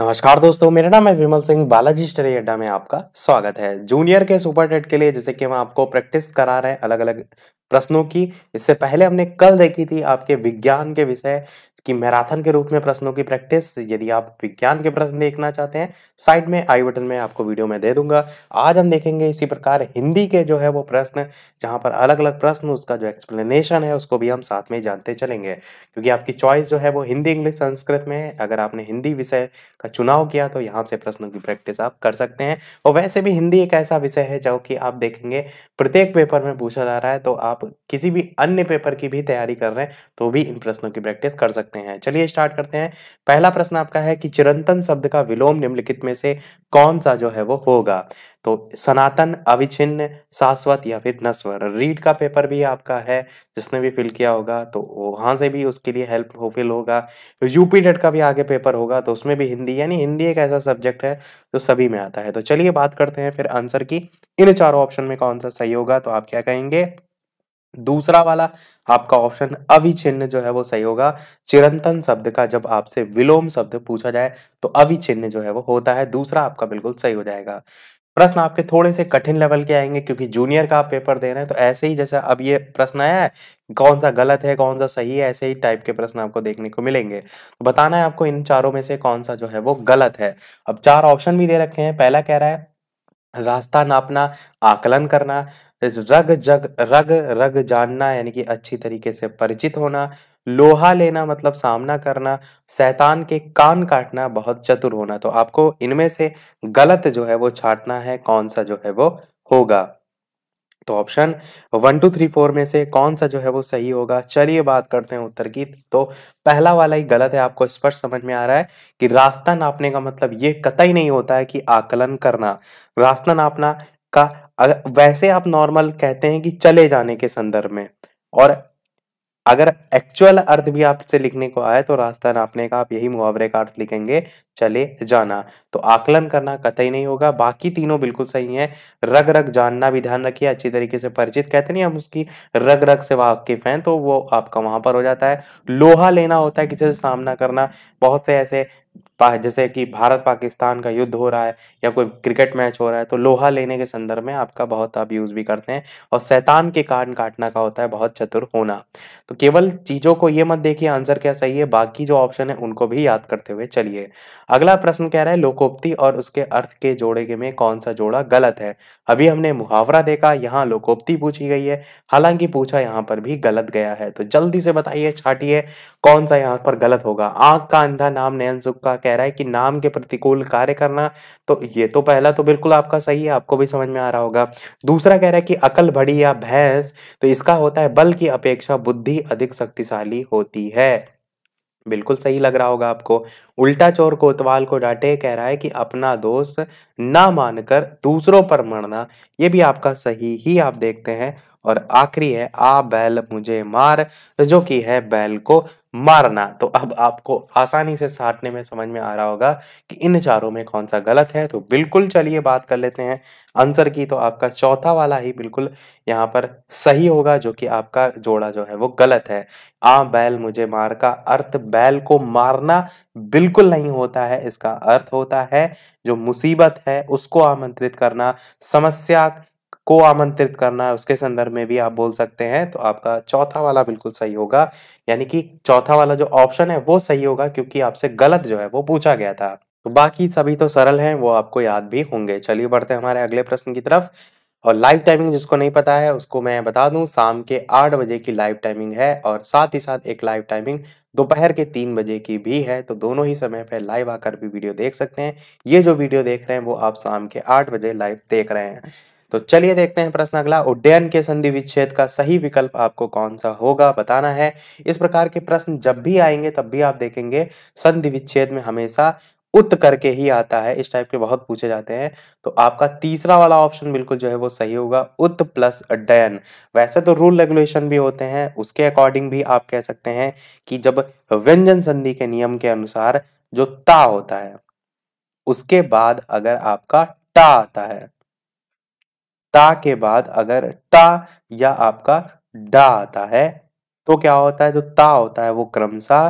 नमस्कार दोस्तों मेरा नाम है विमल सिंह बालाजी स्टडी अड्डा में आपका स्वागत है जूनियर के सुपर टेट के लिए जैसे कि हम आपको प्रैक्टिस करा रहे हैं अलग अलग प्रश्नों की इससे पहले हमने कल देखी थी आपके विज्ञान के विषय कि मैराथन के रूप में प्रश्नों की प्रैक्टिस यदि आप विज्ञान के प्रश्न देखना चाहते हैं साइड में आई बटन में आपको वीडियो में दे दूंगा आज हम देखेंगे इसी प्रकार हिंदी के जो है वो प्रश्न जहां पर अलग अलग प्रश्न उसका जो एक्सप्लेनेशन है उसको भी हम साथ में जानते चलेंगे क्योंकि आपकी चॉइस जो है वो हिंदी इंग्लिश संस्कृत में है अगर आपने हिंदी विषय का चुनाव किया तो यहाँ से प्रश्नों की प्रैक्टिस आप कर सकते हैं और वैसे भी हिंदी एक ऐसा विषय है जो कि आप देखेंगे प्रत्येक पेपर में पूछा जा रहा है तो आप किसी भी अन्य पेपर की भी तैयारी कर रहे हैं तो भी इन प्रश्नों की प्रैक्टिस कर सकते सकते हैं चलिए स्टार्ट करते हैं पहला प्रश्न आपका है कि चिरंतन शब्द का विलोम निम्नलिखित में से कौन सा जो है वो होगा तो सनातन अविच्छिन्न शाश्वत या फिर नस्वर रीड का पेपर भी आपका है जिसने भी फिल किया होगा तो वहां से भी उसके लिए हेल्प हो फिल होगा यूपी डेट का भी आगे पेपर होगा तो उसमें भी हिंदी यानी हिंदी एक ऐसा सब्जेक्ट है जो सभी में आता है तो चलिए बात करते हैं फिर आंसर की इन चारों ऑप्शन में कौन सा सही होगा तो आप क्या कहेंगे दूसरा वाला आपका ऑप्शन अविचिन्न जो है वो सही होगा चिरंतन शब्द का जब आपसे विलोम शब्द पूछा जाए तो अविचिन्न जो है वो होता है दूसरा आपका बिल्कुल सही हो जाएगा प्रश्न आपके थोड़े से कठिन लेवल के आएंगे क्योंकि जूनियर का आप पेपर दे रहे हैं तो ऐसे ही जैसा अब ये प्रश्न आया है कौन सा गलत है कौन सा सही है ऐसे ही टाइप के प्रश्न आपको देखने को मिलेंगे तो बताना है आपको इन चारों में से कौन सा जो है वो गलत है अब चार ऑप्शन भी दे रखे हैं पहला कह रहा है रास्ता नापना आकलन करना रग जग रग रग जानना यानी कि अच्छी तरीके से परिचित होना लोहा लेना मतलब सामना करना शैतान के कान काटना बहुत चतुर होना तो आपको इनमें से गलत जो है वो छाटना है कौन सा जो है वो होगा तो option one two three four में से कौन सा जो है वो सही होगा चलिए बात करते हैं उत्तर की तो पहला वाला ही गलत है आपको स्पष्ट समझ में आ रहा है कि रास्ता नापने का मतलब ये कतई नहीं होता है कि आकलन करना रास्ता नापना का वैसे आप नॉर्मल कहते हैं कि चले जाने के संदर्भ में और अगर एक्चुअल अर्थ भी आपसे लिखने को आए तो रास्ता नापने का आप यही मुहावरे का अर्थ लिखेंगे चले जाना तो आकलन करना कतई नहीं होगा बाकी तीनों बिल्कुल सही हैं रग रग जानना भी ध्यान रखिए अच्छी तरीके से परिचित कहते नहीं हम उसकी रग रग से वाकिफ हैं तो वो आपका वहां पर हो जाता है लोहा लेना होता है किसी से सामना करना बहुत से ऐसे जैसे कि भारत पाकिस्तान का युद्ध हो रहा है या कोई क्रिकेट मैच हो रहा है तो लोहा लेने के संदर्भ में आपका बहुत आप यूज़ भी करते हैं और सैतान के कान काटना का होता है बहुत चतुर होना तो केवल चीज़ों को ये मत देखिए आंसर क्या सही है बाकी जो ऑप्शन है उनको भी याद करते हुए चलिए अगला प्रश्न कह रहा है लोकोक्ति और उसके अर्थ के जोड़े में कौन सा जोड़ा गलत है अभी हमने मुहावरा देखा यहाँ लोकोक्ति पूछी गई है हालांकि पूछा यहाँ पर भी गलत गया है तो जल्दी से बताइए छाटिए कौन सा यहाँ पर गलत होगा आंख का अंधा नाम नयन सुख का कह रहा है कि नाम के प्रतिकूल कार्य करना तो ये तो पहला तो बिल्कुल आपका सही है आपको भी समझ में आ रहा होगा दूसरा कह रहा है कि अकल बड़ी या भैंस तो इसका होता है बल की अपेक्षा बुद्धि अधिक शक्तिशाली होती है बिल्कुल सही लग रहा होगा आपको उल्टा चोर कोतवाल को डांटे कह रहा है कि अपना दोस्त ना मानकर दूसरों पर मरना ये भी आपका सही ही आप देखते हैं और आखिरी है आ बैल मुझे मार जो कि है बैल को मारना तो अब आपको आसानी से साटने में समझ में आ रहा होगा कि इन चारों में कौन सा गलत है तो बिल्कुल चलिए बात कर लेते हैं आंसर की तो आपका चौथा वाला ही बिल्कुल यहाँ पर सही होगा जो कि आपका जोड़ा जो है वो गलत है आ बैल मुझे मार का अर्थ बैल को मारना बिल्कुल नहीं होता है इसका अर्थ होता है जो मुसीबत है उसको आमंत्रित करना समस्या को आमंत्रित करना है उसके संदर्भ में भी आप बोल सकते हैं तो आपका चौथा वाला बिल्कुल सही होगा यानी कि चौथा वाला जो ऑप्शन है वो सही होगा क्योंकि आपसे गलत जो है वो पूछा गया था तो बाकी सभी तो सरल हैं वो आपको याद भी होंगे चलिए बढ़ते हैं हमारे अगले प्रश्न की तरफ और लाइव टाइमिंग जिसको नहीं पता है उसको मैं बता दूं शाम के आठ बजे की लाइव टाइमिंग है और साथ ही साथ एक लाइव टाइमिंग दोपहर के तीन बजे की भी है तो दोनों ही समय पर लाइव आकर भी वीडियो देख सकते हैं ये जो वीडियो देख रहे हैं वो आप शाम के आठ बजे लाइव देख रहे हैं तो चलिए देखते हैं प्रश्न अगला उड्डयन के संधि विच्छेद का सही विकल्प आपको कौन सा होगा बताना है इस प्रकार के प्रश्न जब भी आएंगे तब भी आप देखेंगे संधि विच्छेद में हमेशा उत करके ही आता है इस टाइप के बहुत पूछे जाते हैं तो आपका तीसरा वाला ऑप्शन बिल्कुल जो है वो सही होगा उत प्लस अड्डयन वैसे तो रूल रेगुलेशन भी होते हैं उसके अकॉर्डिंग भी आप कह सकते हैं कि जब व्यंजन संधि के नियम के अनुसार जो ता होता है उसके बाद अगर आपका टा आता है ता के बाद अगर टा या आपका डा आता है तो क्या होता है जो ता होता है वो क्रमशः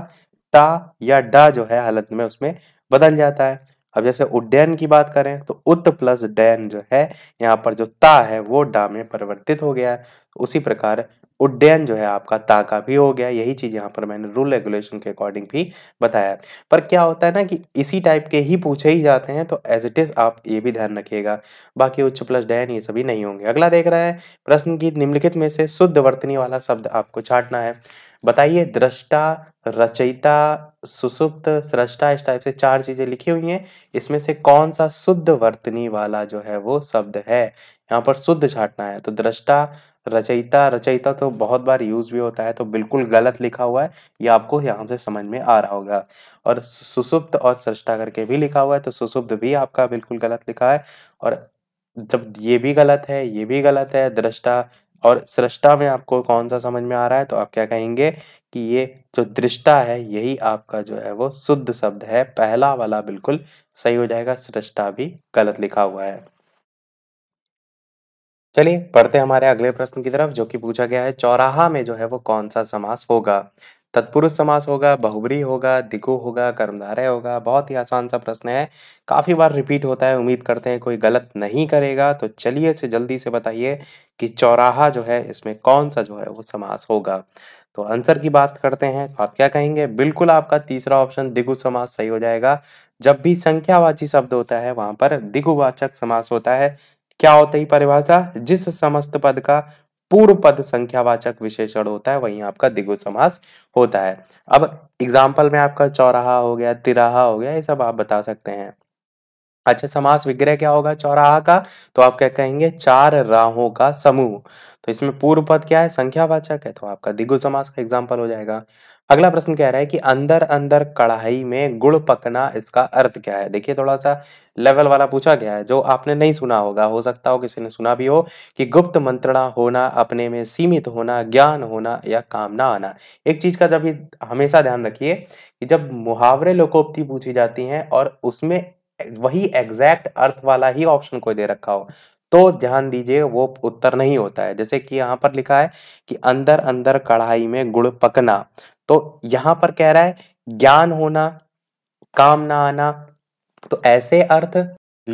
टा या डा जो है हालत में उसमें बदल जाता है अब जैसे उड्डयन की बात करें तो उत प्लस डैन जो है यहाँ पर जो ता है वो डा में परिवर्तित हो गया है उसी प्रकार उड्डयन जो है आपका ताका भी हो गया यही चीज़ यहाँ पर मैंने रूल रेगुलेशन के अकॉर्डिंग भी बताया पर क्या होता है ना कि इसी टाइप के ही पूछे ही जाते हैं तो एज इट इज़ आप ये भी ध्यान रखिएगा बाकी उच्च प्लस डयन ये सभी नहीं होंगे अगला देख रहा है प्रश्न की निम्नलिखित में से शुद्ध वर्तनी वाला शब्द आपको छाटना है बताइए दृष्टा रचयिता सुसुप्त सृष्टा इस टाइप से चार चीज़ें लिखी हुई हैं इसमें से कौन सा शुद्ध वर्तनी वाला जो है वो शब्द है यहाँ पर शुद्ध छाटना है तो दृष्टा रचयिता रचयिता तो बहुत बार यूज भी होता है तो बिल्कुल गलत लिखा हुआ है ये आपको यहाँ से समझ में आ रहा होगा और सुसुप्त और सृष्टा करके भी लिखा हुआ है तो सुसुप्त भी आपका बिल्कुल गलत लिखा है और जब ये भी गलत है ये भी गलत है दृष्टा और सृष्टा में आपको कौन सा समझ में आ रहा है तो आप क्या कहेंगे कि ये जो दृष्टा है यही आपका जो है वो शुद्ध शब्द है पहला वाला बिल्कुल सही हो जाएगा सृष्टा भी गलत लिखा हुआ है चलिए पढ़ते हमारे अगले प्रश्न की तरफ जो कि पूछा गया है चौराहा में जो है वो कौन सा समास होगा तत्पुरुष समास होगा बहुबरी होगा दिगु होगा कर्मधारय होगा बहुत ही आसान सा प्रश्न है काफ़ी बार रिपीट होता है उम्मीद करते हैं कोई गलत नहीं करेगा तो चलिए से जल्दी से बताइए कि चौराहा जो है इसमें कौन सा जो है वो समास होगा तो आंसर की बात करते हैं तो आप क्या कहेंगे बिल्कुल आपका तीसरा ऑप्शन दिगु समास सही हो जाएगा जब भी संख्यावाची शब्द होता है वहां पर दिगुवाचक समास होता है क्या होता है परिभाषा जिस समस्त पद का पूर्व पद संख्यावाचक विशेषण होता है वही आपका दिगु समास होता है अब एग्जाम्पल में आपका चौराहा हो गया तिराहा हो गया ये सब आप बता सकते हैं अच्छा समास विग्रह क्या होगा चौराहा का तो आप क्या कहेंगे चार राहों का समूह तो इसमें पूर्व पद क्या है संख्यावाचक है तो आपका दिगु समास का एग्जाम्पल हो जाएगा अगला प्रश्न कह रहा है कि अंदर अंदर कढ़ाई में गुड़ पकना इसका अर्थ क्या है देखिए थोड़ा सा लेवल वाला पूछा गया है जो आपने नहीं सुना होगा हो सकता हो किसी ने सुना भी हो कि गुप्त मंत्रणा होना अपने में सीमित होना ज्ञान होना या कामना आना एक चीज का जब हमेशा ध्यान रखिए कि जब मुहावरे लोकोक्ति पूछी जाती है और उसमें वही एग्जैक्ट अर्थ वाला ही ऑप्शन कोई दे रखा हो तो ध्यान दीजिए वो उत्तर नहीं होता है जैसे कि यहाँ पर लिखा है कि अंदर अंदर कढ़ाई में गुड़ पकना तो यहां पर कह रहा है ज्ञान होना काम ना आना तो ऐसे अर्थ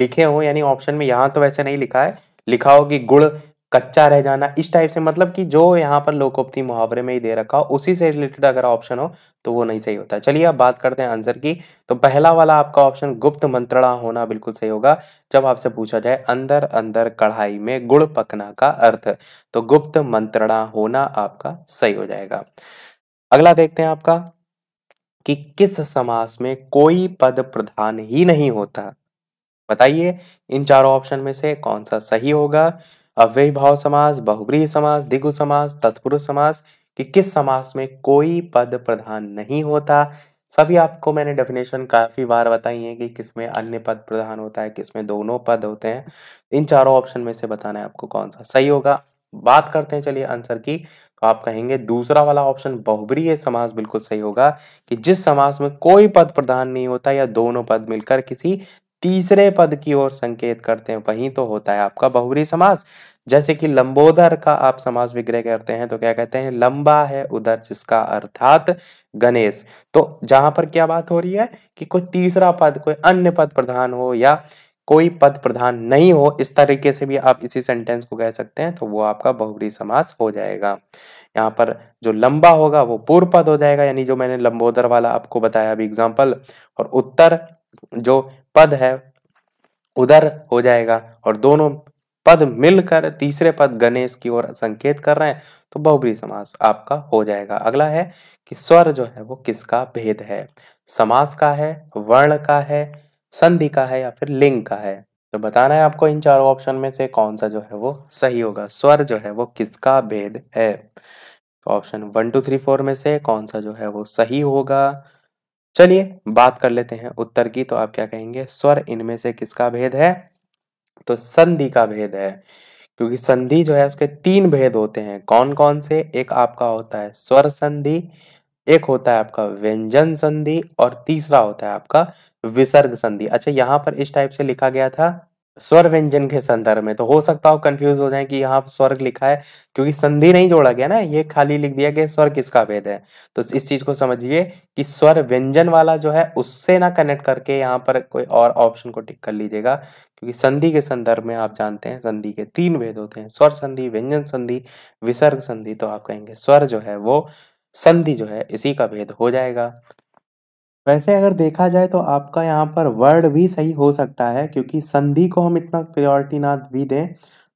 लिखे हो यानी ऑप्शन में यहां तो वैसे नहीं लिखा है लिखा हो कि गुड़ कच्चा रह जाना इस टाइप से मतलब कि जो यहाँ पर लोकोपति मुहावरे में ही दे रखा हो उसी से रिलेटेड अगर ऑप्शन हो तो वो नहीं सही होता है चलिए अब बात करते हैं आंसर की तो पहला वाला आपका ऑप्शन गुप्त मंत्रणा होना बिल्कुल सही होगा जब आपसे पूछा जाए अंदर अंदर कढ़ाई में गुड़ पकना का अर्थ तो गुप्त मंत्रणा होना आपका सही हो जाएगा अगला देखते हैं आपका कि किस समास में कोई पद प्रधान ही नहीं होता बताइए इन चारों ऑप्शन में से कौन सा सही होगा अव्यय भाव समास बहुब्रीही समास दिगु समास तत्पुरुष समास कि किस समास में कोई पद प्रधान नहीं होता सभी आपको मैंने डेफिनेशन काफ़ी बार बताई है कि किस में अन्य पद प्रधान होता है किसमें दोनों पद होते हैं इन चारों ऑप्शन में से बताना है आपको कौन सा सही होगा बात करते हैं चलिए आंसर की तो आप कहेंगे दूसरा वाला ऑप्शन बहुब्रीय समास बिल्कुल सही होगा कि जिस समास में कोई पद प्रधान नहीं होता या दोनों पद मिलकर किसी तीसरे पद की ओर संकेत करते हैं वहीं तो होता है आपका बहुबरी समास जैसे कि लंबोदर का आप समास विग्रह करते हैं तो क्या कहते हैं लंबा है उधर जिसका अर्थात गणेश तो जहां पर क्या बात हो रही है कि कोई तीसरा पद कोई अन्य पद प्रधान हो या कोई पद प्रधान नहीं हो इस तरीके से भी आप इसी सेंटेंस को कह सकते हैं तो वो आपका बहुग्री समास हो जाएगा यहाँ पर जो लंबा होगा वो पूर्व पद हो जाएगा यानी जो मैंने लंबोदर वाला आपको बताया अभी एग्जाम्पल और उत्तर जो पद है उधर हो जाएगा और दोनों पद मिलकर तीसरे पद गणेश की ओर संकेत कर रहे हैं तो बहुबरी समास आपका हो जाएगा अगला है कि स्वर जो है वो किसका भेद है समास का है वर्ण का है संधि का है या फिर लिंग का है तो बताना है आपको इन चारों ऑप्शन में से कौन सा जो है वो सही होगा स्वर जो है वो किसका भेद है option one two three four में से कौन सा जो है वो सही होगा चलिए बात कर लेते हैं उत्तर की तो आप क्या कहेंगे स्वर इनमें से किसका भेद है तो संधि का भेद है क्योंकि संधि जो है उसके तीन भेद होते हैं कौन कौन से एक आपका होता है स्वर संधि एक होता है आपका व्यंजन संधि और तीसरा होता है आपका विसर्ग संधि अच्छा यहाँ पर इस टाइप से लिखा गया था स्वर व्यंजन के संदर्भ में तो हो सकता हो कंफ्यूज हो जाए कि यहाँ स्वर्ग लिखा है क्योंकि संधि नहीं जोड़ा गया ना ये खाली लिख दिया गया स्वर किसका भेद है तो इस चीज को समझिए कि स्वर व्यंजन वाला जो है उससे ना कनेक्ट करके यहाँ पर कोई और ऑप्शन को टिक कर लीजिएगा क्योंकि संधि के संदर्भ में आप जानते हैं संधि के तीन भेद होते हैं स्वर संधि व्यंजन संधि विसर्ग संधि तो आप कहेंगे स्वर जो है वो संधि जो है इसी का भेद हो जाएगा वैसे अगर देखा जाए तो आपका यहाँ पर वर्ण भी सही हो सकता है क्योंकि संधि को हम इतना प्रियोरिटी ना भी दें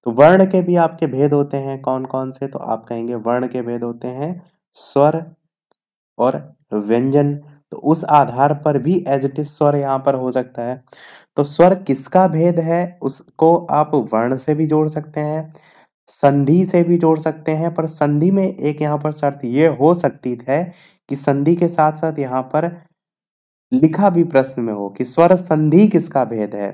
तो वर्ण के भी आपके भेद होते हैं कौन कौन से तो आप कहेंगे वर्ण के भेद होते हैं स्वर और व्यंजन तो उस आधार पर भी एज इट इज स्वर यहाँ पर हो सकता है तो स्वर किसका भेद है उसको आप वर्ण से भी जोड़ सकते हैं संधि से भी जोड़ सकते हैं पर संधि में एक यहाँ पर शर्त ये हो सकती है कि संधि के साथ साथ यहाँ पर लिखा भी प्रश्न में हो कि स्वर संधि किसका भेद है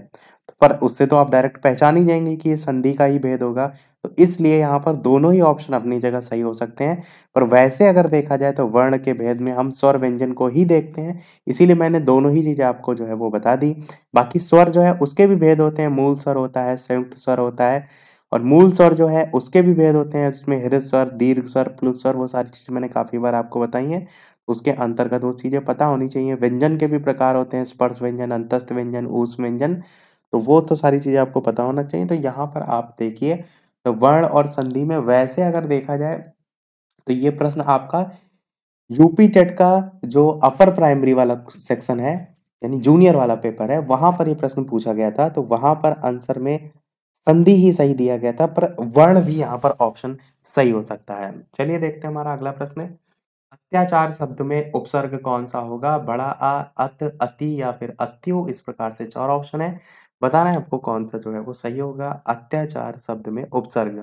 पर उससे तो आप डायरेक्ट पहचान ही जाएंगे कि ये संधि का ही भेद होगा तो इसलिए यहाँ पर दोनों ही ऑप्शन अपनी जगह सही हो सकते हैं पर वैसे अगर देखा जाए तो वर्ण के भेद में हम स्वर व्यंजन को ही देखते हैं इसीलिए मैंने दोनों ही चीज़ें आपको जो है वो बता दी बाकी स्वर जो है उसके भी भेद होते हैं मूल स्वर होता है संयुक्त स्वर होता है और मूल स्वर जो है उसके भी भेद होते हैं उसमें हृदय स्वर दीर्घ स्वर प्लुत स्वर वो सारी चीज़ें मैंने काफ़ी बार आपको बताई हैं उसके अंतर्गत वो चीज़ें पता होनी चाहिए व्यंजन के भी प्रकार होते हैं स्पर्श व्यंजन अंतस्थ व्यंजन ऊस व्यंजन तो वो तो सारी चीज़ें आपको पता होना चाहिए तो यहाँ पर आप देखिए तो वर्ण और संधि में वैसे अगर देखा जाए तो ये प्रश्न आपका यूपी टेट का जो अपर प्राइमरी वाला सेक्शन है यानी जूनियर वाला पेपर है वहाँ पर ये प्रश्न पूछा गया था तो वहाँ पर आंसर में संधि ही सही दिया गया था पर वर्ण भी यहाँ पर ऑप्शन सही हो सकता है चलिए देखते हैं हमारा अगला प्रश्न अत्याचार शब्द में उपसर्ग कौन सा होगा बड़ा आ अत अति या फिर अत्यु इस प्रकार से चार ऑप्शन है बताना है आपको कौन सा जो है वो सही होगा अत्याचार शब्द में उपसर्ग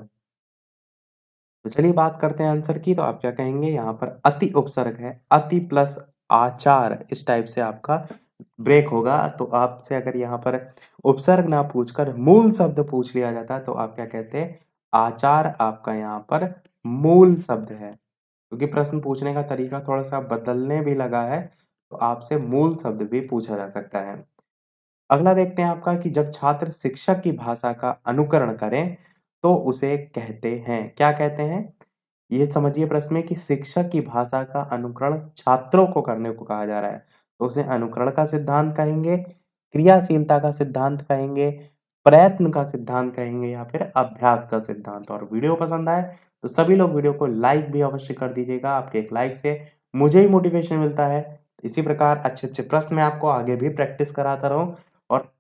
तो चलिए बात करते हैं आंसर की तो आप क्या कहेंगे यहाँ पर अति उपसर्ग है अति प्लस आचार इस टाइप से आपका ब्रेक होगा तो आपसे अगर यहाँ पर उपसर्ग ना पूछकर मूल शब्द पूछ लिया जाता तो आप क्या कहते आचार आपका यहाँ पर मूल शब्द है क्योंकि प्रश्न पूछने का तरीका थोड़ा सा बदलने भी लगा है तो आपसे मूल शब्द भी पूछा जा सकता है अगला देखते हैं आपका कि जब छात्र शिक्षक की भाषा का अनुकरण करें तो उसे कहते हैं क्या कहते हैं ये समझिए प्रश्न में कि शिक्षक की भाषा का अनुकरण छात्रों को करने को कहा जा रहा है तो उसे अनुकरण का सिद्धांत कहेंगे क्रियाशीलता का सिद्धांत कहेंगे प्रयत्न का सिद्धांत कहेंगे या फिर अभ्यास का सिद्धांत और वीडियो पसंद आए तो सभी लोग वीडियो को लाइक भी अवश्य कर दीजिएगा आपके एक लाइक से मुझे ही मोटिवेशन मिलता है इसी प्रकार अच्छे अच्छे प्रश्न मैं आपको आगे भी प्रैक्टिस कराता रहूँ और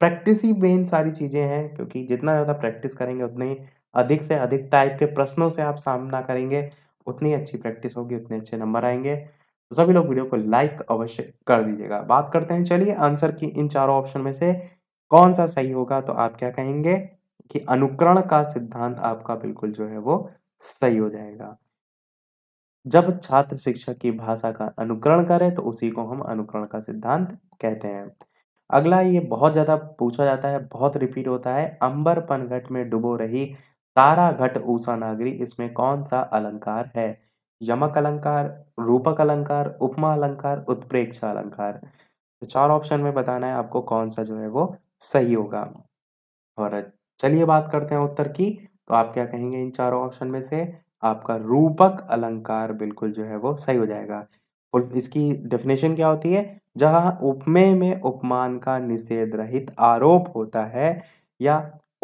प्रैक्टिस ही मेन सारी चीज़ें हैं क्योंकि जितना ज़्यादा प्रैक्टिस करेंगे उतने ही अधिक से अधिक टाइप के प्रश्नों से आप सामना करेंगे उतनी अच्छी प्रैक्टिस होगी उतने अच्छे नंबर आएंगे सभी लोग वीडियो को लाइक अवश्य कर दीजिएगा बात करते हैं चलिए आंसर की इन चारों ऑप्शन में से कौन सा सही होगा तो आप क्या कहेंगे कि अनुकरण का सिद्धांत आपका बिल्कुल जो है वो सही हो जाएगा जब छात्र शिक्षक की भाषा का अनुकरण करे तो उसी को हम अनुकरण का सिद्धांत कहते हैं अगला ये बहुत ज़्यादा पूछा जाता है बहुत रिपीट होता है अंबर पनघट में डुबो रही तारा घट ऊषा नागरी इसमें कौन सा अलंकार है यमक अलंकार रूपक अलंकार उपमा अलंकार उत्प्रेक्षा अलंकार तो चार ऑप्शन में बताना है आपको कौन सा जो है वो सही होगा और चलिए बात करते हैं उत्तर की तो आप क्या कहेंगे इन चारों ऑप्शन में से आपका रूपक अलंकार बिल्कुल जो है वो सही हो जाएगा और इसकी डेफिनेशन क्या होती है जहां उपमेय में उपमान का निषेध रहित आरोप होता है या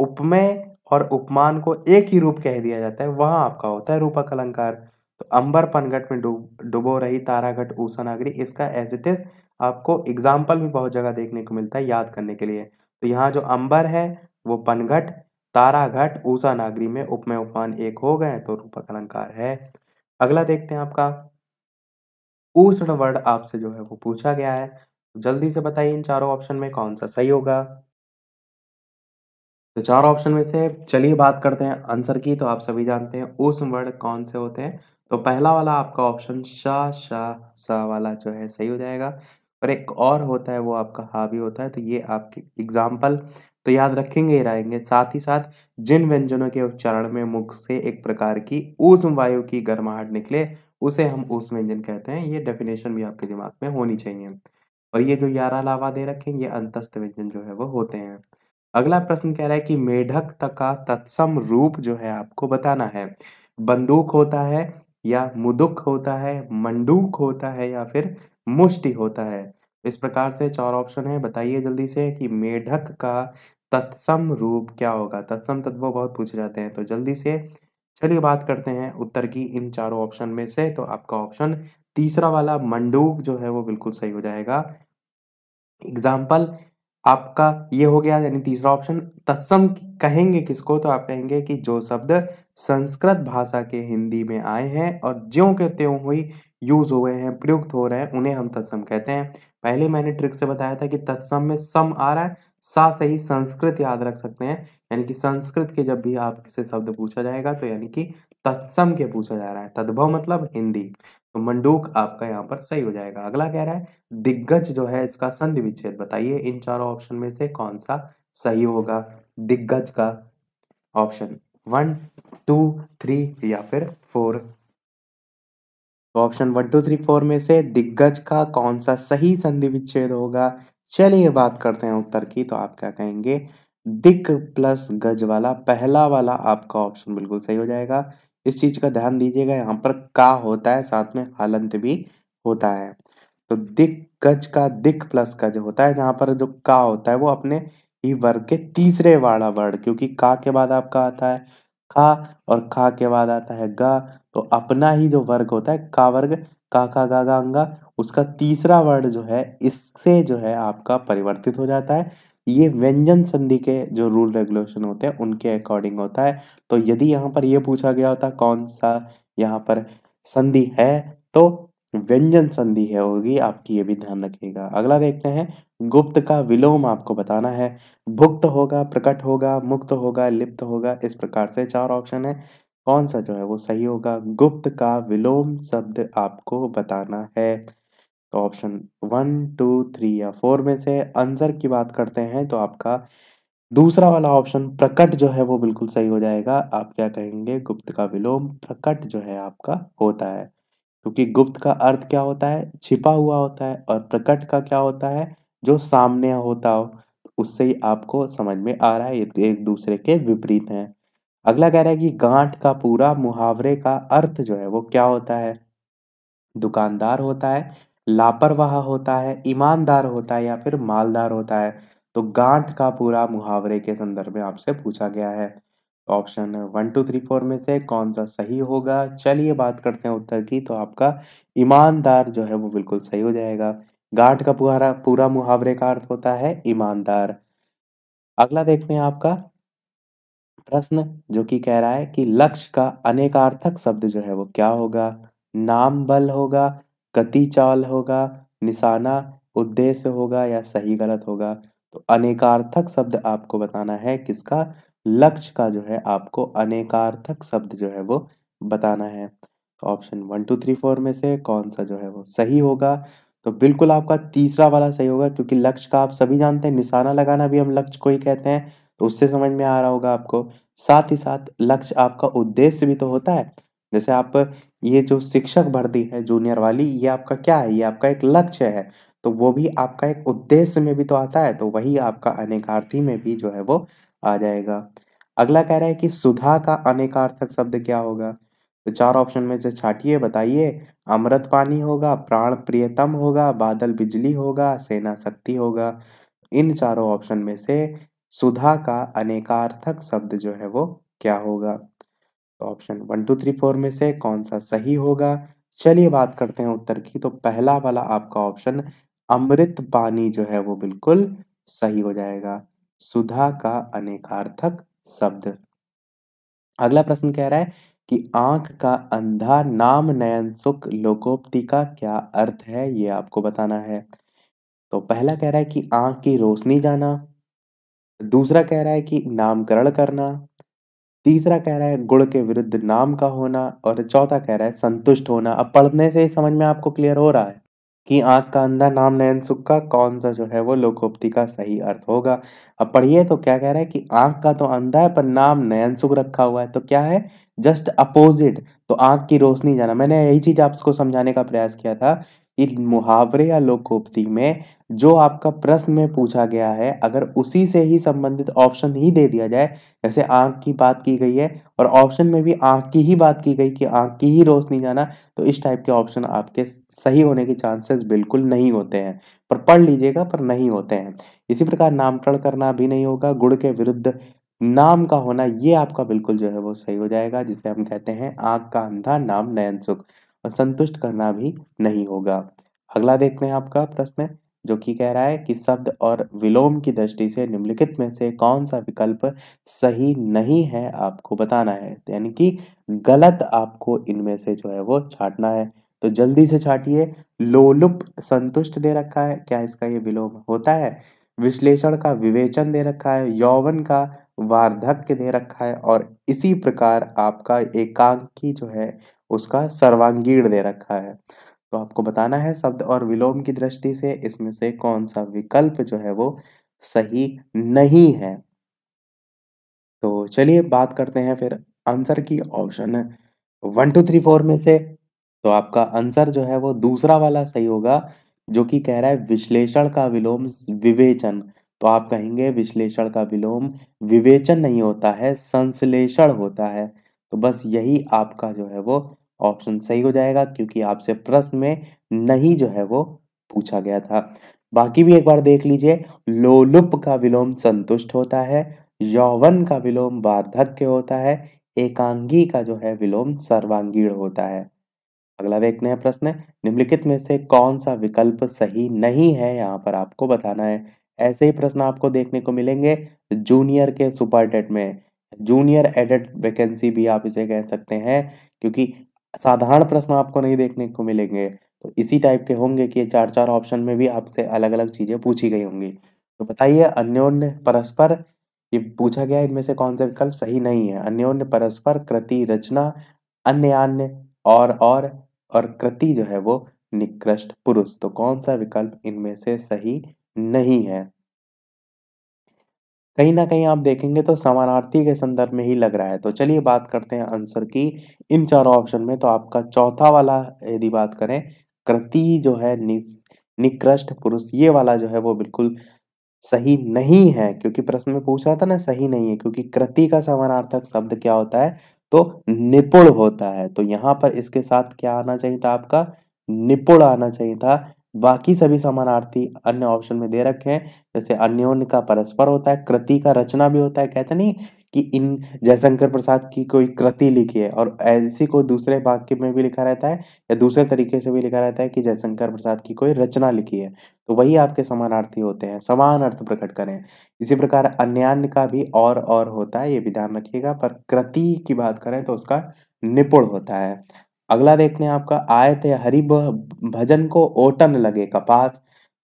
उपमेय और उपमान को एक ही रूप कह दिया जाता है वहां आपका होता है रूपक अलंकार तो अंबर पनघट में डूब डुबो रही ताराघट ऊषा नागरी इसका एज इट इज आपको एग्जाम्पल भी बहुत जगह देखने को मिलता है याद करने के लिए तो यहाँ जो अंबर है वो पनघट ताराघट ऊषा नागरी में उपमय उपमान एक हो गए तो रूपक अलंकार है अगला देखते हैं आपका उष्ण वर्ड आपसे जो है वो पूछा गया है जल्दी से बताइए इन चारों ऑप्शन में कौन सा सही होगा तो चार ऑप्शन में से चलिए बात करते हैं आंसर की तो आप सभी जानते हैं उष्ण वर्ण कौन से होते हैं तो पहला वाला आपका ऑप्शन शा शा सा वाला जो है सही हो जाएगा और एक और होता है वो आपका हा भी होता है तो ये आपके एग्जाम्पल तो याद रखेंगे ही रहेंगे साथ ही साथ जिन व्यंजनों के उच्चारण में मुख से एक प्रकार की ऊष्म वायु की गर्माहट निकले उसे हम उस व्यंजन कहते हैं ये डेफिनेशन भी आपके दिमाग में होनी चाहिए और ये जो यारा लावा दे रखें ये अंतस्थ व्यंजन जो है वो होते हैं अगला प्रश्न कह रहा है कि मेढक का तत्सम रूप जो है आपको बताना है बंदूक होता है या मुदुक होता है मंडूक होता है या फिर मुष्टि होता है इस प्रकार से चार ऑप्शन है बताइए जल्दी से कि मेढक का तत्सम रूप क्या होगा तत्सम तत्व बहुत पूछे जाते हैं तो जल्दी से चलिए बात करते हैं उत्तर की इन चारों ऑप्शन में से तो आपका ऑप्शन तीसरा वाला मंडूक जो है वो बिल्कुल सही हो जाएगा एग्जाम्पल आपका ये हो गया यानी तीसरा ऑप्शन तत्सम कहेंगे किसको तो आप कहेंगे कि जो शब्द संस्कृत भाषा के हिंदी में आए हैं और ज्यों के त्यों हुई यूज हुए हैं प्रयुक्त हो रहे हैं उन्हें हम तत्सम कहते हैं पहले मैंने ट्रिक से बताया था कि तत्सम में सम आ रहा है सा ही संस्कृत याद रख सकते हैं यानी कि संस्कृत के जब भी आपसे शब्द पूछा जाएगा तो यानी कि तत्सम के पूछा जा रहा है तद्भव मतलब हिंदी तो मंडूक आपका यहाँ पर सही हो जाएगा अगला कह रहा है दिग्गज जो है इसका संधि विच्छेद बताइए इन चारों ऑप्शन में से कौन सा सही होगा दिग्गज का ऑप्शन वन टू थ्री या फिर फोर तो option one two three four में से दिग्गज का कौन सा सही संधि विच्छेद होगा चलिए बात करते हैं उत्तर की तो आप क्या कहेंगे दिक प्लस गज वाला पहला वाला आपका ऑप्शन बिल्कुल सही हो जाएगा इस चीज का ध्यान दीजिएगा यहाँ पर का होता है साथ में हलंत भी होता है तो दिक गज का दिक प्लस गज होता है जहाँ पर जो का होता है वो अपने ही वर्ग के तीसरे वाला वर्ड क्योंकि का के बाद आपका आता है खा और खा के बाद आता है गा तो अपना ही जो वर्ग होता है का वर्ग का का गा गा अंगा उसका तीसरा वर्ड जो है इससे जो है आपका परिवर्तित हो जाता है ये व्यंजन संधि के जो रूल रेगुलेशन होते हैं उनके अकॉर्डिंग होता है तो यदि यहाँ पर ये पूछा गया होता कौन सा यहाँ पर संधि है तो व्यंजन संधि है होगी आपकी ये भी ध्यान रखिएगा अगला देखते हैं गुप्त का विलोम आपको बताना है भुक्त होगा प्रकट होगा मुक्त होगा लिप्त होगा इस प्रकार से चार ऑप्शन है कौन सा जो है वो सही होगा गुप्त का विलोम शब्द आपको बताना है तो ऑप्शन वन टू थ्री या फोर में से आंसर की बात करते हैं तो आपका दूसरा वाला ऑप्शन प्रकट जो है वो बिल्कुल सही हो जाएगा आप क्या कहेंगे गुप्त का विलोम प्रकट जो है आपका होता है क्योंकि गुप्त का अर्थ क्या होता है छिपा हुआ होता है और प्रकट का क्या होता है जो सामने होता हो तो उससे ही आपको समझ में आ रहा है ये एक दूसरे के विपरीत हैं अगला कह रहा है कि गांठ का पूरा मुहावरे का अर्थ जो है वो क्या होता है दुकानदार होता है लापरवाह होता है ईमानदार होता है या फिर मालदार होता है तो गांठ का पूरा मुहावरे के संदर्भ में आपसे पूछा गया है option one two three four में से कौन सा सही होगा चलिए बात करते हैं उत्तर की तो आपका ईमानदार जो है वो बिल्कुल सही हो जाएगा गांठ का पूरा पूरा मुहावरे का अर्थ होता है ईमानदार अगला देखते हैं आपका प्रश्न जो कि कह रहा है कि लक्ष्य का अनेकार्थक शब्द जो है वो क्या होगा नाम बल होगा गति चाल होगा निशाना उद्देश्य होगा या सही गलत होगा तो अनेकार्थक शब्द आपको बताना है किसका लक्ष्य का जो है आपको अनेकार्थक शब्द जो है वो बताना है तो option one two three four में से कौन सा जो है वो सही होगा तो बिल्कुल आपका तीसरा वाला सही होगा क्योंकि लक्ष्य का आप सभी जानते हैं निशाना लगाना भी हम लक्ष्य को ही कहते हैं तो उससे समझ में आ रहा होगा आपको साथ ही साथ लक्ष्य आपका उद्देश्य भी तो होता है जैसे आप ये जो शिक्षक भर्ती है जूनियर वाली ये आपका क्या है ये आपका एक लक्ष्य है तो वो भी आपका एक उद्देश्य में भी तो आता है तो वही आपका अनेकार्थी में भी जो है वो आ जाएगा अगला कह रहा है कि सुधा का अनेकार्थक शब्द क्या होगा तो चार ऑप्शन में से छाटिए बताइए अमृत पानी होगा प्राण प्रियतम होगा बादल बिजली होगा सेना शक्ति होगा इन चारों ऑप्शन में से सुधा का अनेकार्थक शब्द जो है वो क्या होगा तो option one two three four में से कौन सा सही होगा चलिए बात करते हैं उत्तर की तो पहला वाला आपका ऑप्शन अमृत पानी जो है वो बिल्कुल सही हो जाएगा सुधा का अनेकार्थक शब्द अगला प्रश्न कह रहा है कि आंख का अंधा नाम नयन सुख लोकोक्ति का क्या अर्थ है ये आपको बताना है तो पहला कह रहा है कि आंख की रोशनी जाना दूसरा कह रहा है कि नामकरण करना तीसरा कह रहा है गुण के विरुद्ध नाम का होना और चौथा कह रहा है संतुष्ट होना अब पढ़ने से ही समझ में आपको क्लियर हो रहा है कि आंख का अंधा नाम नयन सुख का कौन सा जो है वो लोकोक्ति का सही अर्थ होगा अब पढ़िए तो क्या कह रहा है कि आंख का तो अंधा है पर नाम नयन सुख रखा हुआ है तो क्या है जस्ट अपोजिट तो आंख की रोशनी जाना मैंने यही चीज आपको समझाने का प्रयास किया था इन मुहावरे या लोकोक्ति में जो आपका प्रश्न में पूछा गया है अगर उसी से ही संबंधित ऑप्शन ही दे दिया जाए जैसे आंख की बात की गई है और ऑप्शन में भी आँख की ही बात की गई कि आंख की ही रोशनी जाना तो इस टाइप के ऑप्शन आपके सही होने के चांसेस बिल्कुल नहीं होते हैं पर पढ़ लीजिएगा पर नहीं होते हैं इसी प्रकार नामकरण करना भी नहीं होगा गुड़ के विरुद्ध नाम का होना ये आपका बिल्कुल जो है वो सही हो जाएगा जिसे हम कहते हैं आँख का अंधा नाम नयन सुख संतुष्ट करना भी नहीं होगा अगला देखते हैं आपका प्रश्न जो कि कह रहा है कि शब्द और विलोम की दृष्टि से निम्नलिखित में से कौन सा विकल्प सही नहीं है आपको बताना है तो यानी कि गलत आपको इनमें से जो है वो छाटना है तो जल्दी से छाटिए लोलुप संतुष्ट दे रखा है क्या इसका ये विलोम होता है विश्लेषण का विवेचन दे रखा है यौवन का वार्धक्य दे रखा है और इसी प्रकार आपका एकांकी जो है उसका सर्वांगीण दे रखा है तो आपको बताना है शब्द और विलोम की दृष्टि से इसमें से कौन सा विकल्प जो है वो सही नहीं है तो चलिए बात करते हैं फिर आंसर की option one two three four में से तो आपका आंसर जो है वो दूसरा वाला सही होगा जो कि कह रहा है विश्लेषण का विलोम विवेचन तो आप कहेंगे विश्लेषण का विलोम विवेचन नहीं होता है संश्लेषण होता है तो बस यही आपका जो है वो ऑप्शन सही हो जाएगा क्योंकि आपसे प्रश्न में नहीं जो है वो पूछा गया था बाकी भी एक बार देख लीजिए लोलुप का विलोम संतुष्ट होता है यौवन का विलोम वार्धक्य होता है एकांगी का जो है विलोम सर्वांगीण होता है अगला देखते हैं प्रश्न निम्नलिखित में से कौन सा विकल्प सही नहीं है यहाँ पर आपको बताना है ऐसे ही प्रश्न आपको देखने को मिलेंगे जूनियर के सुपर डेट में जूनियर एडेड वैकेंसी भी आप इसे कह सकते हैं क्योंकि साधारण प्रश्न आपको नहीं देखने को मिलेंगे तो इसी टाइप के होंगे कि चार चार ऑप्शन में भी आपसे अलग अलग चीज़ें पूछी गई होंगी तो बताइए अन्योन्य परस्पर ये पूछा गया इनमें से कौन सा विकल्प सही नहीं है अन्योन्य परस्पर कृति रचना अन्य अन्य और और और कृति जो है वो निकृष्ट पुरुष तो कौन सा विकल्प इनमें से सही नहीं है कहीं ना कहीं आप देखेंगे तो समानार्थी के संदर्भ में ही लग रहा है तो चलिए बात करते हैं आंसर की इन चारों ऑप्शन में तो आपका चौथा वाला यदि बात करें कृति जो है निकृष्ट पुरुष ये वाला जो है वो बिल्कुल सही नहीं है क्योंकि प्रश्न में पूछ रहा था ना सही नहीं है क्योंकि कृति का समानार्थक शब्द क्या होता है तो निपुण होता है तो यहाँ पर इसके साथ क्या आना चाहिए था आपका निपुण आना चाहिए था बाकी सभी समानार्थी अन्य ऑप्शन में दे रखे हैं जैसे अन्योन्य का परस्पर होता है कृति का रचना भी होता है कहते नहीं कि इन जयशंकर प्रसाद की कोई कृति लिखी है और ऐसी कोई दूसरे वाक्य में भी लिखा रहता है या दूसरे तरीके से भी लिखा रहता है कि जयशंकर प्रसाद की कोई रचना लिखी है तो वही आपके समानार्थी होते हैं समान अर्थ प्रकट करें इसी प्रकार अन्यान्य का भी और और होता है ये भी ध्यान रखिएगा पर कृति की बात करें तो उसका निपुण होता है अगला देखते हैं आपका आए थे हरि भजन को ओटन लगे कपास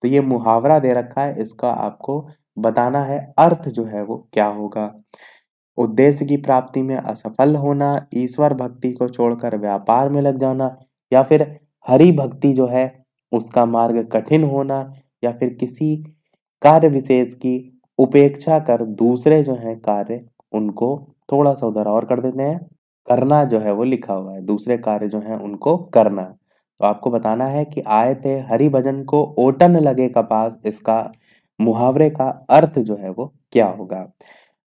तो ये मुहावरा दे रखा है इसका आपको बताना है अर्थ जो है वो क्या होगा उद्देश्य की प्राप्ति में असफल होना ईश्वर भक्ति को छोड़कर व्यापार में लग जाना या फिर हरि भक्ति जो है उसका मार्ग कठिन होना या फिर किसी कार्य विशेष की उपेक्षा कर दूसरे जो है कार्य उनको थोड़ा सा उधर और कर देते हैं करना जो है वो लिखा हुआ है दूसरे कार्य जो है उनको करना तो आपको बताना है कि आए थे हरि भजन को ओटन लगे कपास इसका मुहावरे का अर्थ जो है वो क्या होगा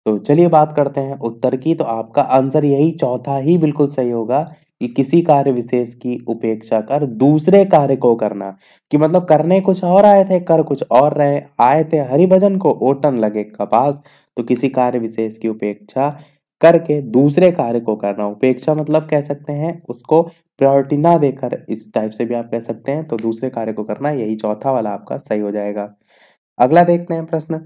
तो चलिए बात करते हैं उत्तर की तो आपका आंसर यही चौथा ही बिल्कुल सही होगा कि किसी कार्य विशेष की उपेक्षा कर दूसरे कार्य को करना कि मतलब करने कुछ और आए थे कर कुछ और रहे आए थे हरिभजन को ओटन लगे कपास तो किसी कार्य विशेष की उपेक्षा करके दूसरे कार्य को करना उपेक्षा मतलब कह सकते हैं उसको प्रायोरिटी ना देकर इस टाइप से भी आप कह सकते हैं तो दूसरे कार्य को करना यही चौथा वाला आपका सही हो जाएगा अगला देखते हैं प्रश्न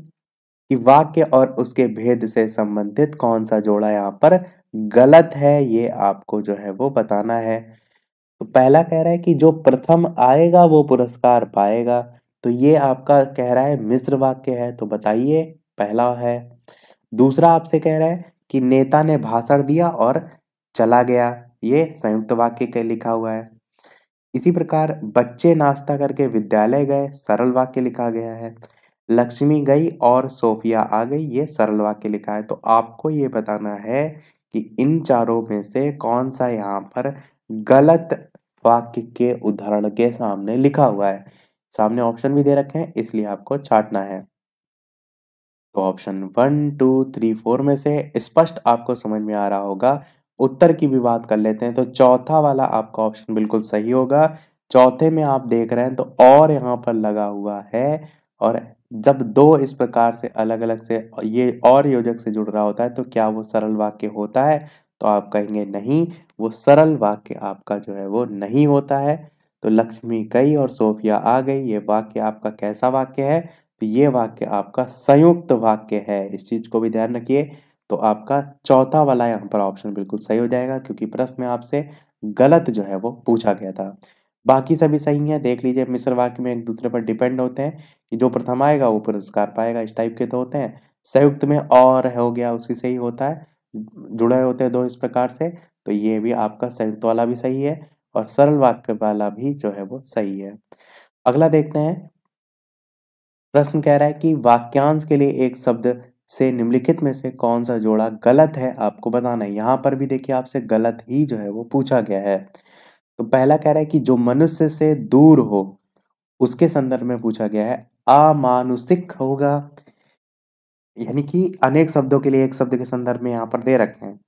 कि वाक्य और उसके भेद से संबंधित कौन सा जोड़ा यहाँ पर गलत है ये आपको जो है वो बताना है तो पहला कह रहा है कि जो प्रथम आएगा वो पुरस्कार पाएगा तो ये आपका कह रहा है मिश्र वाक्य है तो बताइए पहला है दूसरा आपसे कह रहा है कि नेता ने भाषण दिया और चला गया ये संयुक्त वाक्य के लिखा हुआ है इसी प्रकार बच्चे नाश्ता करके विद्यालय गए सरल वाक्य लिखा गया है लक्ष्मी गई और सोफिया आ गई ये सरल वाक्य लिखा है तो आपको ये बताना है कि इन चारों में से कौन सा यहाँ पर गलत वाक्य के उदाहरण के सामने लिखा हुआ है सामने ऑप्शन भी दे रखे हैं इसलिए आपको छाटना है तो option one two three four में से स्पष्ट आपको समझ में आ रहा होगा उत्तर की भी बात कर लेते हैं तो चौथा वाला आपका ऑप्शन बिल्कुल सही होगा चौथे में आप देख रहे हैं तो और यहाँ पर लगा हुआ है और जब दो इस प्रकार से अलग अलग से ये और योजक से जुड़ रहा होता है तो क्या वो सरल वाक्य होता है तो आप कहेंगे नहीं वो सरल वाक्य आपका जो है वो नहीं होता है तो लक्ष्मी गई और सोफिया आ गई ये वाक्य आपका कैसा वाक्य है तो ये वाक्य आपका संयुक्त वाक्य है इस चीज को भी ध्यान रखिए तो आपका चौथा वाला यहाँ पर ऑप्शन बिल्कुल सही हो जाएगा क्योंकि प्रश्न में आपसे गलत जो है वो पूछा गया था बाकी सभी सही हैं देख लीजिए मिश्र वाक्य में एक दूसरे पर डिपेंड होते हैं कि जो प्रथम आएगा वो पुरस्कार पाएगा इस टाइप के तो होते हैं संयुक्त में और हो गया उसी से ही होता है जुड़े होते हैं दो इस प्रकार से तो ये भी आपका संयुक्त वाला भी सही है और सरल वाक्य वाला भी जो है वो सही है अगला देखते हैं प्रश्न कह रहा है कि वाक्यांश के लिए एक शब्द से निम्नलिखित में से कौन सा जोड़ा गलत है आपको बताना है यहाँ पर भी देखिए आपसे गलत ही जो है वो पूछा गया है तो पहला कह रहा है कि जो मनुष्य से दूर हो उसके संदर्भ में पूछा गया है अमानुषिक होगा यानी कि अनेक शब्दों के लिए एक शब्द के संदर्भ में यहाँ पर दे रखे हैं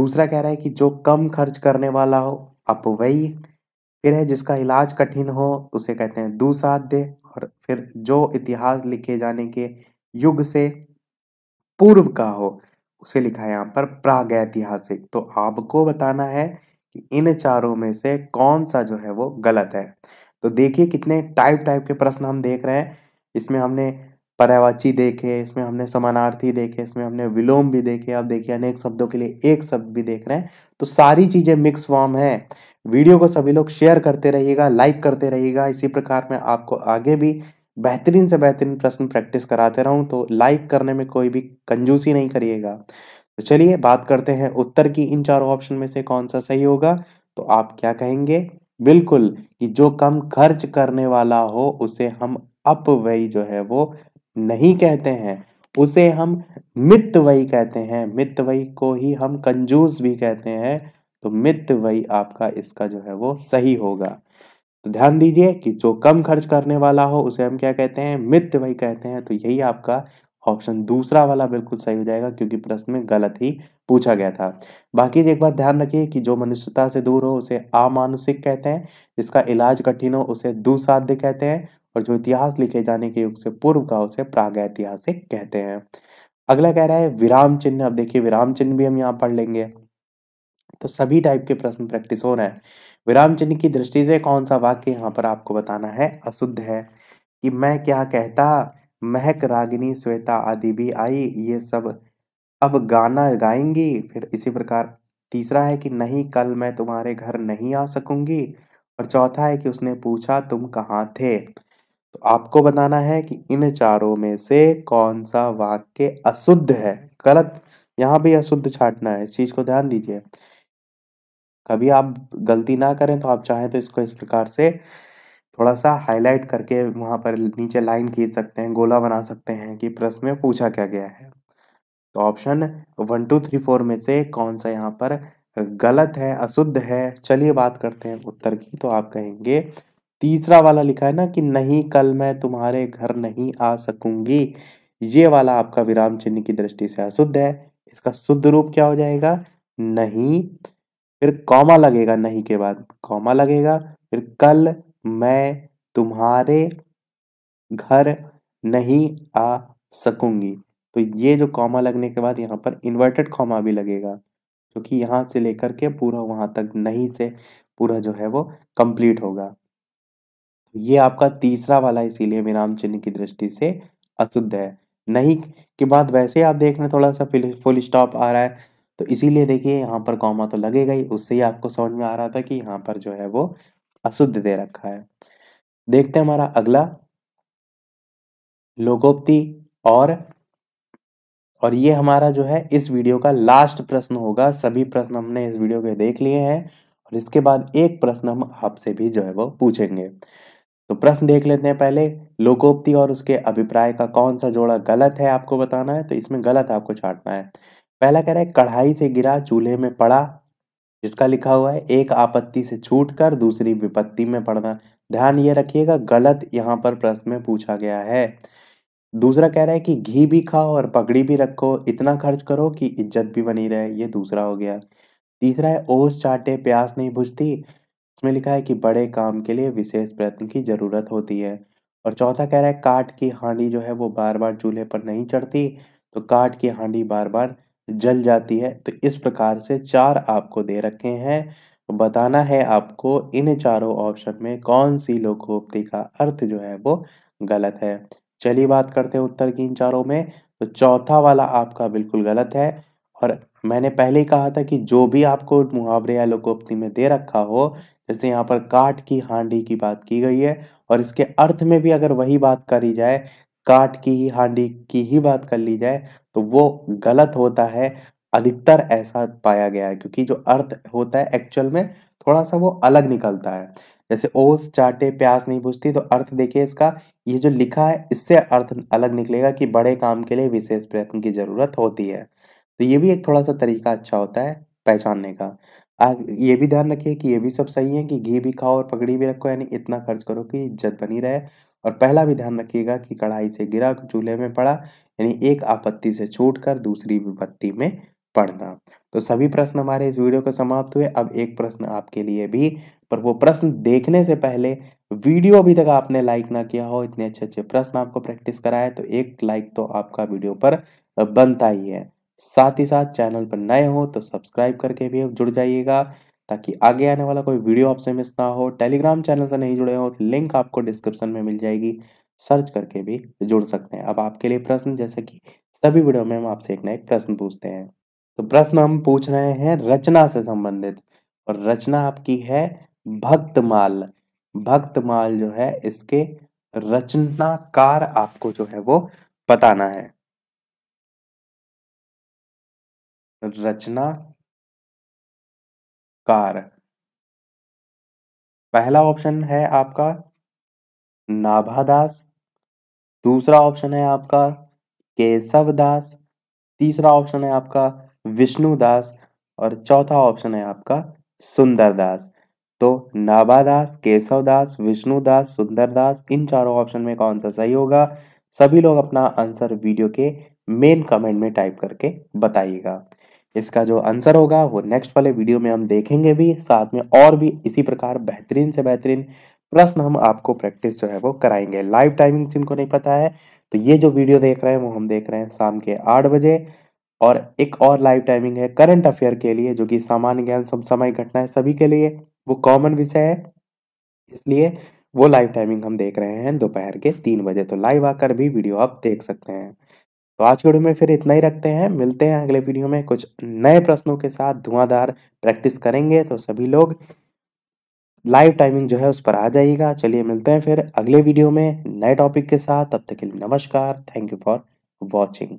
दूसरा कह रहा है कि जो कम खर्च करने वाला हो अपवयी फिर है जिसका इलाज कठिन हो उसे कहते हैं दुसाध्य और फिर जो इतिहास लिखे जाने के युग से पूर्व का हो उसे लिखा है यहाँ पर प्रागैतिहासिक तो आपको बताना है कि इन चारों में से कौन सा जो है वो गलत है तो देखिए कितने टाइप टाइप के प्रश्न हम देख रहे हैं इसमें हमने पर्यावाची देखे इसमें हमने समानार्थी देखे इसमें हमने विलोम भी देखे अब देखिए अनेक शब्दों के लिए एक शब्द भी देख रहे हैं तो सारी चीज़ें मिक्स फॉर्म है वीडियो को सभी लोग शेयर करते रहिएगा लाइक करते रहिएगा इसी प्रकार मैं आपको आगे भी बेहतरीन से बेहतरीन प्रश्न प्रैक्टिस कराते रहूँ तो लाइक करने में कोई भी कंजूसी नहीं करिएगा तो चलिए बात करते हैं उत्तर की इन चारों ऑप्शन में से कौन सा सही होगा तो आप क्या कहेंगे बिल्कुल कि जो कम खर्च करने वाला हो उसे हम अपव्ययी जो है वो नहीं कहते हैं उसे हम मितव्ययी कहते हैं मितव्ययी को ही हम कंजूस भी कहते हैं तो मित्र वही आपका इसका जो है वो सही होगा तो ध्यान दीजिए कि जो कम खर्च करने वाला हो उसे हम क्या कहते हैं मित्र वही कहते हैं तो यही आपका ऑप्शन दूसरा वाला बिल्कुल सही हो जाएगा क्योंकि प्रश्न में गलत ही पूछा गया था बाकी एक बार ध्यान रखिए कि जो मनुष्यता से दूर हो उसे अमानुषिक कहते हैं जिसका इलाज कठिन हो उसे दुसाध्य कहते हैं और जो इतिहास लिखे जाने के युग से पूर्व का उसे प्रागैतिहासिक कहते हैं अगला कह रहा है विराम चिन्ह अब देखिए विराम चिन्ह भी हम यहाँ पढ़ लेंगे तो सभी टाइप के प्रश्न प्रैक्टिस हो रहे हैं विराम चिन्ह की दृष्टि से कौन सा वाक्य यहाँ पर आपको बताना है अशुद्ध है कि मैं क्या कहता महक रागिनी श्वेता आदि भी आई ये सब अब गाना गाएंगी फिर इसी प्रकार तीसरा है कि नहीं कल मैं तुम्हारे घर नहीं आ सकूंगी और चौथा है कि उसने पूछा तुम कहाँ थे तो आपको बताना है कि इन चारों में से कौन सा वाक्य अशुद्ध है गलत यहाँ भी अशुद्ध छाटना है इस चीज़ को ध्यान दीजिए कभी आप गलती ना करें तो आप चाहें तो इसको इस प्रकार से थोड़ा सा हाईलाइट करके वहाँ पर नीचे लाइन खींच सकते हैं गोला बना सकते हैं कि प्रश्न में पूछा क्या गया है तो option one two three four में से कौन सा यहाँ पर गलत है अशुद्ध है चलिए बात करते हैं उत्तर की तो आप कहेंगे तीसरा वाला लिखा है ना कि नहीं कल मैं तुम्हारे घर नहीं आ सकूंगी ये वाला आपका विराम चिन्ह की दृष्टि से अशुद्ध है इसका शुद्ध रूप क्या हो जाएगा नहीं फिर कॉमा लगेगा नहीं के बाद कॉमा लगेगा फिर कल मैं तुम्हारे घर नहीं आ सकूंगी तो ये जो कॉमा लगने के बाद यहाँ पर इन्वर्टेड कॉमा भी लगेगा क्योंकि यहाँ से लेकर के पूरा वहाँ तक नहीं से पूरा जो है वो कंप्लीट होगा ये आपका तीसरा वाला इसीलिए विराम चिन्ह की दृष्टि से अशुद्ध है नहीं के बाद वैसे आप देख रहे थोड़ा सा फुल स्टॉप आ रहा है तो इसीलिए देखिए यहाँ पर कॉमा तो लगेगा ही उससे ही आपको समझ में आ रहा था कि यहाँ पर जो है वो अशुद्ध दे रखा है देखते हैं हमारा अगला लोकोक्ति और और ये हमारा जो है इस वीडियो का लास्ट प्रश्न होगा सभी प्रश्न हमने इस वीडियो के देख लिए हैं और इसके बाद एक प्रश्न हम आपसे भी जो है वो पूछेंगे तो प्रश्न देख लेते हैं पहले लोकोक्ति और उसके अभिप्राय का कौन सा जोड़ा गलत है आपको बताना है तो इसमें गलत आपको छाटना है पहला कह रहा है कढ़ाई से गिरा चूल्हे में पड़ा जिसका लिखा हुआ है एक आपत्ति से छूट कर दूसरी विपत्ति में पड़ना ध्यान ये रखिएगा गलत यहाँ पर प्रश्न में पूछा गया है दूसरा कह रहा है कि घी भी खाओ और पगड़ी भी रखो इतना खर्च करो कि इज्जत भी बनी रहे ये दूसरा हो गया तीसरा है ओस चाटे प्यास नहीं बुझती इसमें लिखा है कि बड़े काम के लिए विशेष प्रयत्न की ज़रूरत होती है और चौथा कह रहा है काट की हांडी जो है वो बार बार चूल्हे पर नहीं चढ़ती तो काट की हांडी बार बार जल जाती है तो इस प्रकार से चार आपको दे रखे हैं बताना है आपको इन चारों ऑप्शन में कौन सी लोकोक्ति का अर्थ जो है वो गलत है चलिए बात करते हैं उत्तर की इन चारों में तो चौथा वाला आपका बिल्कुल गलत है और मैंने पहले ही कहा था कि जो भी आपको मुहावरे या लोकोक्ति में दे रखा हो जैसे यहाँ पर काट की हांडी की बात की गई है और इसके अर्थ में भी अगर वही बात करी जाए काट की ही हांडी की ही बात कर ली जाए तो वो गलत होता है अधिकतर ऐसा पाया गया है क्योंकि जो अर्थ होता है एक्चुअल में थोड़ा सा वो अलग निकलता है जैसे ओस चाटे प्यास नहीं बुझती तो अर्थ देखिए इसका ये जो लिखा है इससे अर्थ अलग निकलेगा कि बड़े काम के लिए विशेष प्रयत्न की ज़रूरत होती है तो ये भी एक थोड़ा सा तरीका अच्छा होता है पहचानने का ये भी ध्यान रखिए कि ये भी सब सही है कि घी भी खाओ और पगड़ी भी रखो यानी इतना खर्च करो कि इज्जत बनी रहे और पहला भी ध्यान रखिएगा कि कढ़ाई से गिरा चूल्हे में पड़ा यानी एक आपत्ति से छूटकर दूसरी विपत्ति में पढ़ना तो सभी प्रश्न हमारे इस वीडियो को समाप्त हुए अब एक प्रश्न आपके लिए भी पर वो प्रश्न देखने से पहले वीडियो अभी तक आपने लाइक ना किया हो इतने अच्छे अच्छे प्रश्न आपको प्रैक्टिस कराए तो एक लाइक तो आपका वीडियो पर बनता ही है साथ ही साथ चैनल पर नए हो तो सब्सक्राइब करके भी जुड़ जाइएगा ताकि आगे आने वाला कोई वीडियो आपसे मिस ना हो टेलीग्राम चैनल से नहीं जुड़े हो तो लिंक आपको डिस्क्रिप्शन में मिल जाएगी सर्च करके भी जुड़ सकते हैं अब आपके लिए प्रश्न जैसे कि सभी वीडियो में हम आपसे एक ना एक प्रश्न पूछते हैं तो प्रश्न हम पूछ रहे हैं रचना से संबंधित और रचना आपकी है भक्तमाल भक्तमाल जो है इसके रचनाकार आपको जो है वो बताना है रचना कार पहला ऑप्शन है आपका नाभादास दूसरा ऑप्शन है आपका केशव दास तीसरा ऑप्शन है आपका विष्णुदास और चौथा ऑप्शन है आपका सुंदर दास तो नाभादास केशव दास सुंदरदास सुंदर दास इन चारों ऑप्शन में कौन सा सही होगा सभी लोग अपना आंसर वीडियो के मेन कमेंट में टाइप करके बताइएगा इसका जो आंसर होगा वो नेक्स्ट वाले वीडियो में हम देखेंगे भी साथ में और भी इसी प्रकार बेहतरीन से बेहतरीन प्रश्न हम आपको प्रैक्टिस जो है वो कराएंगे लाइव टाइमिंग जिनको नहीं पता है तो ये जो वीडियो देख रहे हैं वो हम देख रहे हैं शाम के आठ बजे और एक और लाइव टाइमिंग है करंट अफेयर के लिए जो कि सामान्य ज्ञान घटना घटनाएं सभी के लिए वो कॉमन विषय है इसलिए वो लाइव टाइमिंग हम देख रहे हैं दोपहर के तीन बजे तो लाइव आकर भी वीडियो आप देख सकते हैं तो आज के वीडियो में फिर इतना ही रखते हैं मिलते हैं अगले वीडियो में कुछ नए प्रश्नों के साथ धुआंधार प्रैक्टिस करेंगे तो सभी लोग लाइव टाइमिंग जो है उस पर आ जाइएगा चलिए मिलते हैं फिर अगले वीडियो में नए टॉपिक के साथ तब तक के लिए नमस्कार थैंक यू फॉर वॉचिंग